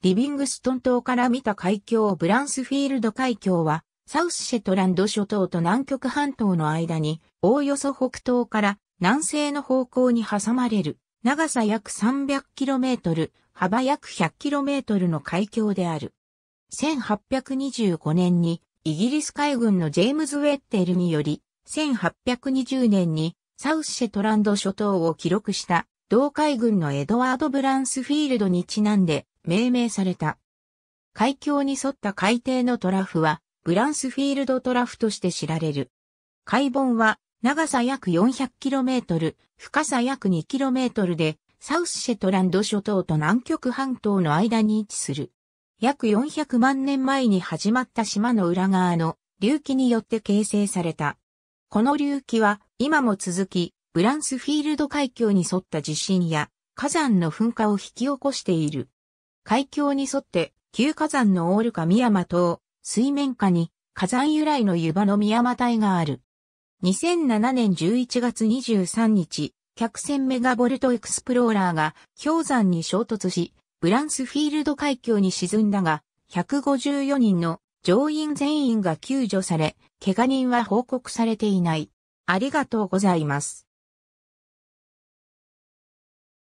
リビングストン島から見た海峡ブランスフィールド海峡は、サウスシェトランド諸島と南極半島の間に、おおよそ北東から南西の方向に挟まれる、長さ約 300km、幅約 100km の海峡である。1825年に、イギリス海軍のジェームズ・ウェッテルにより、1820年にサウスシェトランド諸島を記録した同海軍のエドワード・ブランスフィールドにちなんで命名された。海峡に沿った海底のトラフは、ブランスフィールドトラフとして知られる。海盆は、長さ約 400km、深さ約 2km で、サウスシェトランド諸島と南極半島の間に位置する。約400万年前に始まった島の裏側の隆起によって形成された。この隆起は今も続き、ブランスフィールド海峡に沿った地震や火山の噴火を引き起こしている。海峡に沿って旧火山のオールカミヤマ島、水面下に火山由来の湯場の宮山帯がある。2007年11月23日、客船メガボルトエクスプローラーが氷山に衝突し、ブランスフィールド海峡に沈んだが、154人の乗員全員が救助され、怪我人は報告されていない。ありがとうございます。